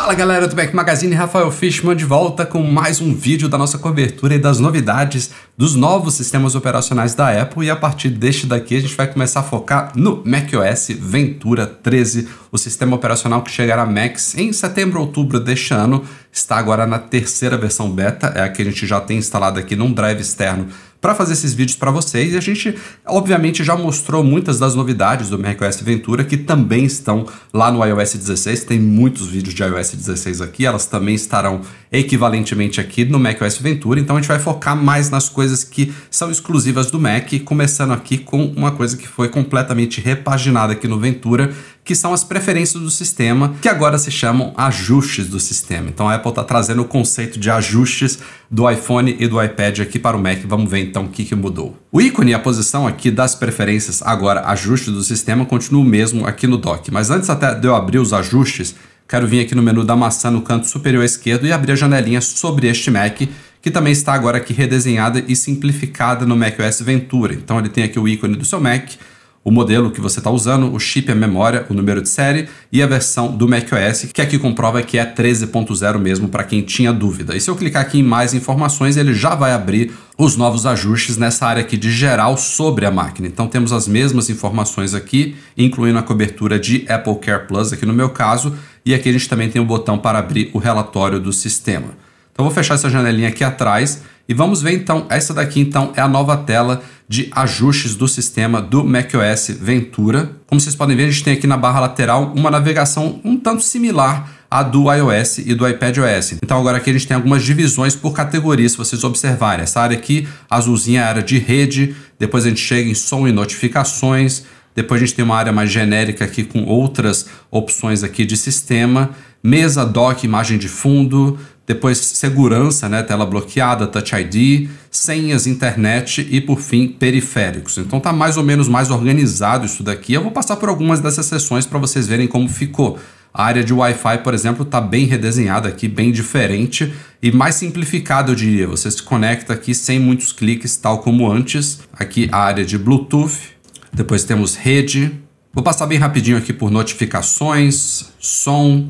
Fala galera do Back Magazine, Rafael Fishman de volta com mais um vídeo da nossa cobertura e das novidades dos novos sistemas operacionais da Apple e a partir deste daqui a gente vai começar a focar no macOS Ventura 13, o sistema operacional que chegará a Macs em setembro outubro deste ano, está agora na terceira versão beta, é a que a gente já tem instalado aqui num drive externo para fazer esses vídeos para vocês. E a gente, obviamente, já mostrou muitas das novidades do macOS Ventura que também estão lá no iOS 16. Tem muitos vídeos de iOS 16 aqui, elas também estarão equivalentemente aqui no macOS Ventura. Então a gente vai focar mais nas coisas que são exclusivas do Mac, começando aqui com uma coisa que foi completamente repaginada aqui no Ventura que são as preferências do sistema, que agora se chamam ajustes do sistema. Então a Apple está trazendo o conceito de ajustes do iPhone e do iPad aqui para o Mac. Vamos ver então o que, que mudou. O ícone e a posição aqui das preferências, agora ajustes do sistema, continua o mesmo aqui no dock. Mas antes até de eu abrir os ajustes, quero vir aqui no menu da maçã no canto superior esquerdo e abrir a janelinha sobre este Mac que também está agora aqui redesenhada e simplificada no macOS Ventura. Então ele tem aqui o ícone do seu Mac, o modelo que você está usando, o chip, a memória, o número de série e a versão do macOS, que aqui comprova que é 13.0 mesmo para quem tinha dúvida. E se eu clicar aqui em mais informações, ele já vai abrir os novos ajustes nessa área aqui de geral sobre a máquina. Então temos as mesmas informações aqui, incluindo a cobertura de Apple Care Plus aqui no meu caso, e aqui a gente também tem o um botão para abrir o relatório do sistema. Então vou fechar essa janelinha aqui atrás e vamos ver então, essa daqui então é a nova tela de ajustes do sistema do macOS Ventura. Como vocês podem ver, a gente tem aqui na barra lateral uma navegação um tanto similar à do iOS e do iPadOS. Então agora aqui a gente tem algumas divisões por categoria, se vocês observarem. Essa área aqui, azulzinha é a área de rede, depois a gente chega em som e notificações, depois a gente tem uma área mais genérica aqui com outras opções aqui de sistema, mesa, dock, imagem de fundo, depois segurança, né, tela bloqueada, Touch ID, senhas, internet e por fim periféricos. Então tá mais ou menos mais organizado isso daqui. Eu vou passar por algumas dessas seções para vocês verem como ficou. A área de Wi-Fi, por exemplo, está bem redesenhada aqui, bem diferente e mais simplificada, eu diria. Você se conecta aqui sem muitos cliques, tal como antes. Aqui a área de Bluetooth, depois temos rede. Vou passar bem rapidinho aqui por notificações, som,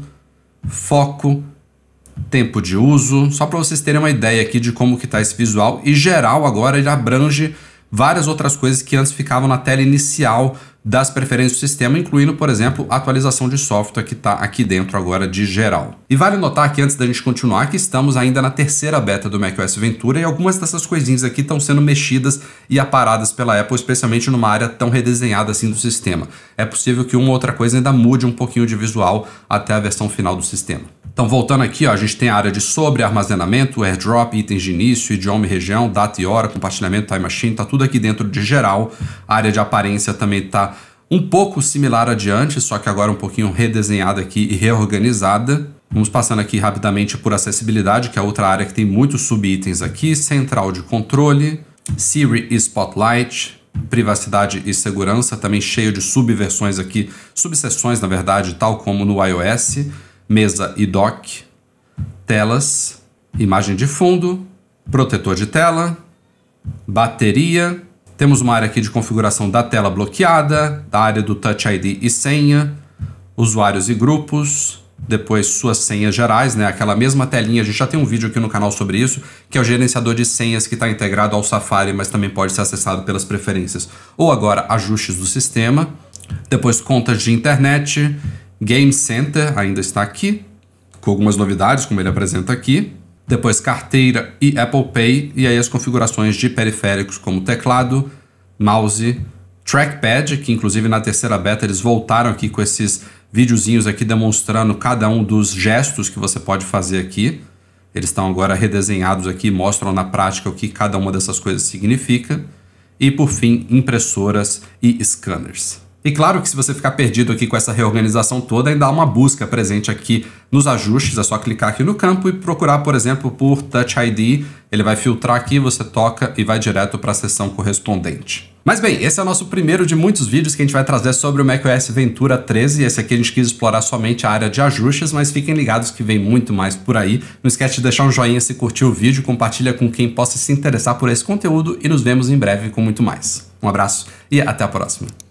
foco, tempo de uso, só para vocês terem uma ideia aqui de como que está esse visual e geral agora ele abrange várias outras coisas que antes ficavam na tela inicial das preferências do sistema, incluindo, por exemplo, a atualização de software que está aqui dentro agora de geral. E vale notar que antes da gente continuar que estamos ainda na terceira beta do macOS Ventura e algumas dessas coisinhas aqui estão sendo mexidas e aparadas pela Apple, especialmente numa área tão redesenhada assim do sistema. É possível que uma outra coisa ainda mude um pouquinho de visual até a versão final do sistema. Então, voltando aqui, ó, a gente tem a área de sobre, armazenamento, airdrop, itens de início, idioma e região, data e hora, compartilhamento, time machine, tá tudo aqui dentro de geral. A área de aparência também tá um pouco similar adiante, só que agora um pouquinho redesenhada aqui e reorganizada. Vamos passando aqui rapidamente por acessibilidade, que é outra área que tem muitos subitens aqui, central de controle, Siri e Spotlight, privacidade e segurança, também cheio de subversões aqui, subseções na verdade, tal como no iOS mesa e dock, telas, imagem de fundo, protetor de tela, bateria. Temos uma área aqui de configuração da tela bloqueada, da área do Touch ID e senha, usuários e grupos, depois suas senhas gerais, né? Aquela mesma telinha, a gente já tem um vídeo aqui no canal sobre isso, que é o gerenciador de senhas que está integrado ao Safari, mas também pode ser acessado pelas preferências. Ou agora, ajustes do sistema, depois contas de internet, Game Center ainda está aqui, com algumas novidades, como ele apresenta aqui. Depois carteira e Apple Pay, e aí as configurações de periféricos como teclado, mouse, trackpad, que inclusive na terceira beta eles voltaram aqui com esses videozinhos aqui demonstrando cada um dos gestos que você pode fazer aqui. Eles estão agora redesenhados aqui, mostram na prática o que cada uma dessas coisas significa. E por fim, impressoras e scanners. E claro que se você ficar perdido aqui com essa reorganização toda, ainda há uma busca presente aqui nos ajustes, é só clicar aqui no campo e procurar, por exemplo, por Touch ID, ele vai filtrar aqui, você toca e vai direto para a seção correspondente. Mas bem, esse é o nosso primeiro de muitos vídeos que a gente vai trazer sobre o macOS Ventura 13. Esse aqui a gente quis explorar somente a área de ajustes, mas fiquem ligados que vem muito mais por aí. Não esquece de deixar um joinha se curtiu o vídeo, compartilha com quem possa se interessar por esse conteúdo e nos vemos em breve com muito mais. Um abraço e até a próxima.